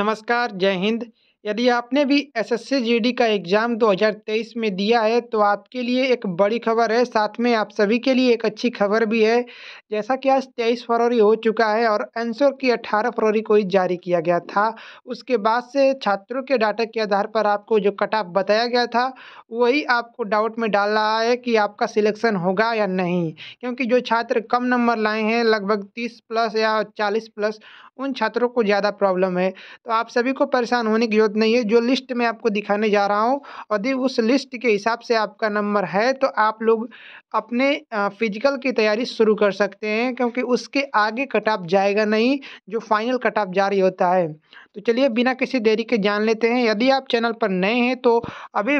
नमस्कार जय हिंद यदि आपने भी एसएससी जीडी का एग्ज़ाम 2023 में दिया है तो आपके लिए एक बड़ी खबर है साथ में आप सभी के लिए एक अच्छी खबर भी है जैसा कि आज 23 फरवरी हो चुका है और आंसर की 18 फरवरी को ही जारी किया गया था उसके बाद से छात्रों के डाटा के आधार पर आपको जो कट ऑफ बताया गया था वही आपको डाउट में डाल रहा है कि आपका सिलेक्शन होगा या नहीं क्योंकि जो छात्र कम नंबर लाए हैं लगभग तीस प्लस या चालीस प्लस उन छात्रों को ज़्यादा प्रॉब्लम है तो आप सभी को परेशान होने की ज़रूरत नहीं है जो लिस्ट में आपको दिखाने जा रहा हूँ यदि उस लिस्ट के हिसाब से आपका नंबर है तो आप लोग अपने फिजिकल की तैयारी शुरू कर सकते हैं क्योंकि उसके आगे कट ऑफ जाएगा नहीं जो फाइनल कट ऑफ जारी होता है तो चलिए बिना किसी देरी के जान लेते हैं यदि आप चैनल पर नए हैं तो अभी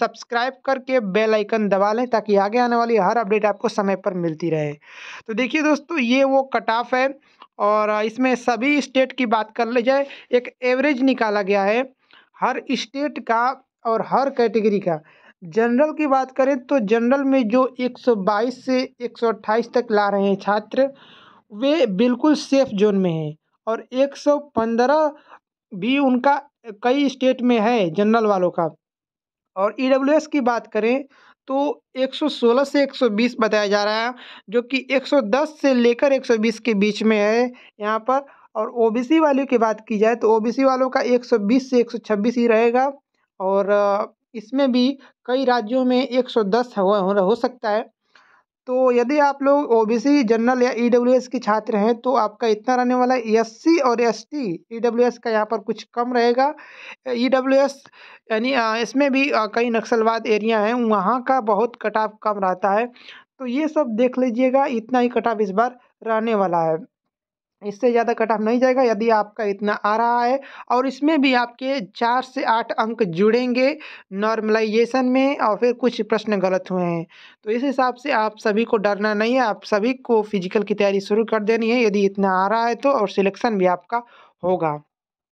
सब्सक्राइब करके बेल आइकन दबा लें ताकि आगे आने वाली हर अपडेट आपको समय पर मिलती रहे तो देखिए दोस्तों ये वो कट ऑफ है और इसमें सभी स्टेट की बात कर ली जाए एक एवरेज निकाला गया है हर स्टेट का और हर कैटेगरी का जनरल की बात करें तो जनरल में जो 122 से 128 तक ला रहे हैं छात्र वे बिल्कुल सेफ जोन में हैं और 115 भी उनका कई स्टेट में है जनरल वालों का और ई e की बात करें तो 116 से 120 बताया जा रहा है जो कि 110 से लेकर 120 के बीच में है यहाँ पर और ओबीसी वालों की बात की जाए तो ओबीसी वालों का 120 से 126 ही रहेगा और इसमें भी कई राज्यों में 110 हो, हो सकता है तो यदि आप लोग ओबीसी जनरल या ईडब्ल्यूएस e के छात्र हैं तो आपका इतना रहने वाला है एससी और एसटी ईडब्ल्यूएस e का यहाँ पर कुछ कम रहेगा ईडब्ल्यूएस e यानी इसमें भी कई नक्सलवाद एरिया हैं वहाँ का बहुत कटाव कम रहता है तो ये सब देख लीजिएगा इतना ही कटाव इस बार रहने वाला है इससे ज़्यादा कट ऑफ नहीं जाएगा यदि आपका इतना आ रहा है और इसमें भी आपके चार से आठ अंक जुड़ेंगे नॉर्मलाइजेशन में और फिर कुछ प्रश्न गलत हुए हैं तो इस हिसाब से आप सभी को डरना नहीं है आप सभी को फिजिकल की तैयारी शुरू कर देनी है यदि इतना आ रहा है तो और सिलेक्शन भी आपका होगा